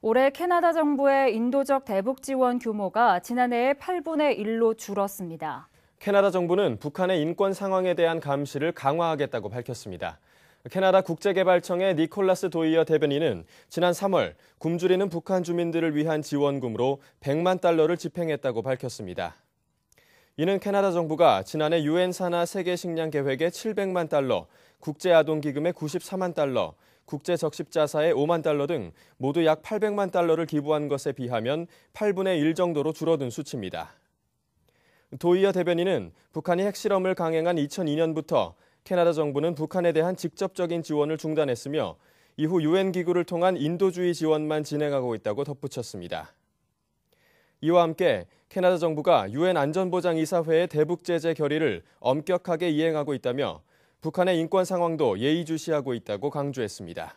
올해 캐나다 정부의 인도적 대북 지원 규모가 지난해의 8분의 1로 줄었습니다. 캐나다 정부는 북한의 인권 상황에 대한 감시를 강화하겠다고 밝혔습니다. 캐나다 국제개발청의 니콜라스 도이어 대변인은 지난 3월 굶주리는 북한 주민들을 위한 지원금으로 100만 달러를 집행했다고 밝혔습니다. 이는 캐나다 정부가 지난해 유엔 산하 세계 식량 계획의 700만 달러, 국제 아동 기금의 94만 달러, 국제 적십자사의 5만 달러 등 모두 약 800만 달러를 기부한 것에 비하면 8분의 1 정도로 줄어든 수치입니다. 도이어 대변인은 북한이 핵실험을 강행한 2002년부터 캐나다 정부는 북한에 대한 직접적인 지원을 중단했으며 이후 유엔 기구를 통한 인도주의 지원만 진행하고 있다고 덧붙였습니다. 이와 함께 캐나다 정부가 유엔 안전보장이사회의 대북 제재 결의를 엄격하게 이행하고 있다며 북한의 인권 상황도 예의주시하고 있다고 강조했습니다.